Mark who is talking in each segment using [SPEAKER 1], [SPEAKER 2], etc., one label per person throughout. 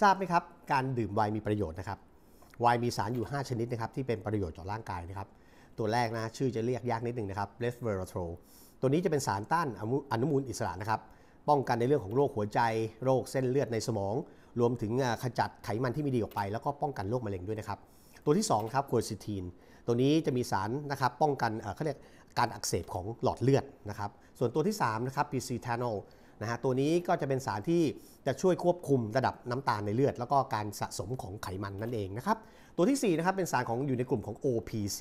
[SPEAKER 1] ทราบไหมครับการดื่มไวน์มีประโยชน์นะครับไวน์มีสารอยู่ 5 ชนิดนะครับที่เป็นประโยชน์ต่อร่างกายนะครับตัวแรกนะชื่อจะเรียกยากนิดหนึ่งนะครับเลสเวอร์โทรตัวนี้จะเป็นสารต้านอนุมูลอิสระนะครับป้องกันในเรื่องของโรคหัวใจโรคเส้นเลือดในสมอง รวมถึงขจัดไขมันที่ไม่ดีออกไป แล้วก็ป้องกันโรคมะเร็งด้วยนะครับตัวที่2ครับโคซิทีนตัวนี้จะมีสารนะครับป้องกันเขาเรียกการอักเสบของหลอดเลือดนะครับส่วนตัวที่3นะครับพีซีทนอลนะฮะตัวนี้ก็จะเป็นสารที่จะช่วยควบคุมระดับน้ำตาลในเลือด แล้วก็การสะสมของไขมันนั่นเองนะครับ ตัวที่4นะครับเป็นสารของอยู่ในกลุ่มของ OPC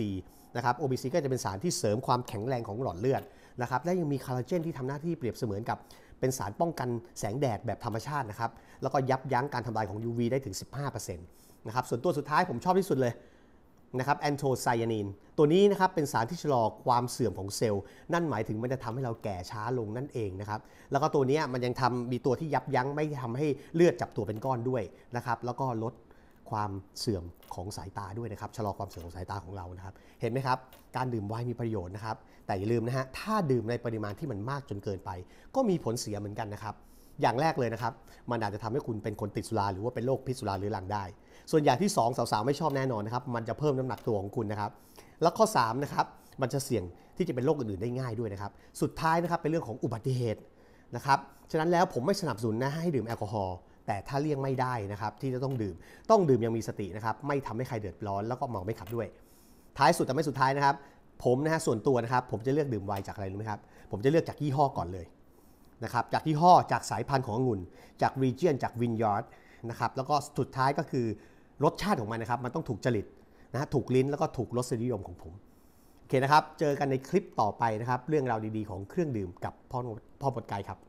[SPEAKER 1] นะครับ OPC ก็จะเป็นสารที่เสริมความแข็งแรงของหลอดเลือดนะครับและยังมีคาราเจนที่ทำหน้าที่เปรียบเสมือนกับ เป็นสารป้องกันแสงแดดแบบธรรมชาตินะครับแล้วก็ยับยั้งการทำลายของ UV ได้ถึง 15%นะครับส่วนตัวสุดท้ายผมชอบที่สุดเลยนะครับแอนโทไซยานินตัวนี้นะครับเป็นสารที่ชะลอความเสื่อมของเซลล์นั่นหมายถึงมันจะทำให้เราแก่ช้าลงนั่นเองนะครับแล้วก็ตัวนี้มันยังทำมีตัวที่ยับยั้งไม่ทำให้เลือดจับตัวเป็นก้อนด้วยนะครับแล้วก็ลดความเสื่อมของสายตาด้วยนะครับชะลอความเสื่อมของสายตาของเรานะครับ เห็นไหมครับ การดื่มไวน์มีประโยชน์นะครับ แต่อย่าลืมนะฮะถ้าดื่มในปริมาณที่มันมากจนเกินไป ก็มีผลเสียเหมือนกันนะครับอย่างแรกเลยนะครับมันอาจจะทำให้คุณเป็นคนติดสุราหรือว่าเป็นโรคพิษสุราหรือหลังได้ ส่วนอย่างที่2สาวๆไม่ชอบแน่นอนนะครับมันจะเพิ่มน้ำหนักตัวของคุณนะครับแล้วข้อ3นะครับมันจะเสี่ยงที่จะเป็นโรคอื่นๆได้ง่ายด้วยนะครับสุดท้ายนะครับเป็นเรื่องของอุบัติเหตุนะครับฉะนั้นแล้วผมไม่สนับสนุนนะให้ดื่มแอลกอฮอล์แต่ถ้าเลี่ยงไม่ได้นะครับที่จะต้องดื่ม ต้องดื่มยังมีสตินะครับ ไม่ทำให้ใครเดือดร้อนแล้วก็เมาไม่ขับด้วย ท้ายสุดแต่ไม่สุดท้ายนะครับผมนะฮะส่วนตัวนะครับผมจะเลือกดื่มไวน์จากอะไรรู้ไหมครับผมจะเลือกจากยี่ห้อก่อนเลยนะครับจากที่ห่อจากสายพันธุ์ขององุ่น จากรีเจียนจากวินยอร์ดนะครับแล้วก็สุดท้ายก็คือรสชาติของมันนะครับมันต้องถูกจริตนะถูกลิ้นแล้วก็ถูกรสนิยมของผมโอเคนะครับเจอกันในคลิปต่อไปนะครับ เรื่องราวดี ๆ ของเครื่องดื่มกับพ่อพ่อปดายครับ